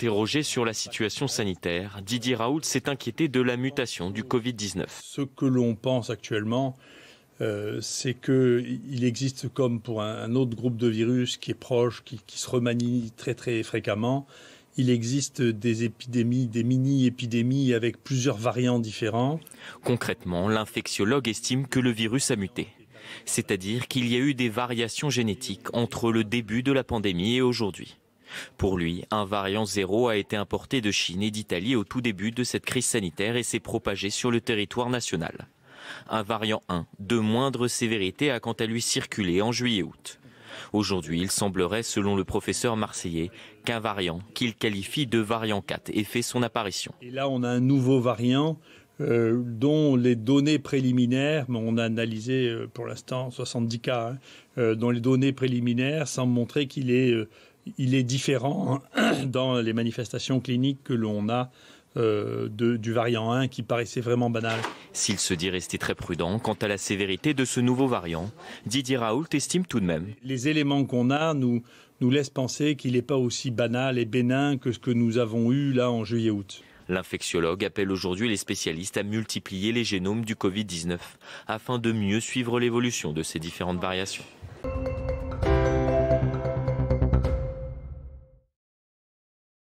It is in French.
Interrogé sur la situation sanitaire, Didier Raoult s'est inquiété de la mutation du Covid-19. Ce que l'on pense actuellement, euh, c'est qu'il existe, comme pour un, autre groupe de virus qui est proche, qui, qui, se remanie très très fréquemment, il existe des épidémies, des mini-épidémies avec plusieurs variants différents. Concrètement, l'infectiologue estime que le virus a muté. C'est-à-dire qu'il y a eu des variations génétiques entre le début de la pandémie et aujourd'hui. Pour lui, un variant zéro a été importé de Chine et d'Italie au tout début de cette crise sanitaire et s'est propagé sur le territoire national. Un variant 1 de moindre sévérité a quant à lui circulé en juillet-août. Aujourd'hui, il semblerait, selon le professeur marseillais, qu'un variant, qu'il qualifie de variant 4, ait fait son apparition. Et là, on a un nouveau variant euh, dont les données préliminaires, on a analysé euh, pour l'instant 70 cas, hein, euh, dont les données préliminaires semblent montrer qu'il est il est différent dans les manifestations cliniques que l'on a euh, du variant 1 qui paraissait vraiment banal. S'il se dit rester très prudent quant à la sévérité de ce nouveau variant, Didier Raoult estime tout de même. Les éléments qu'on a nous, nous laissent penser qu'il n'est pas aussi banal et bénin que ce que nous avons eu là en juillet-août. L'infectiologue appelle aujourd'hui les spécialistes à multiplier les génomes du Covid-19 afin de mieux suivre l'évolution de ces différentes variations.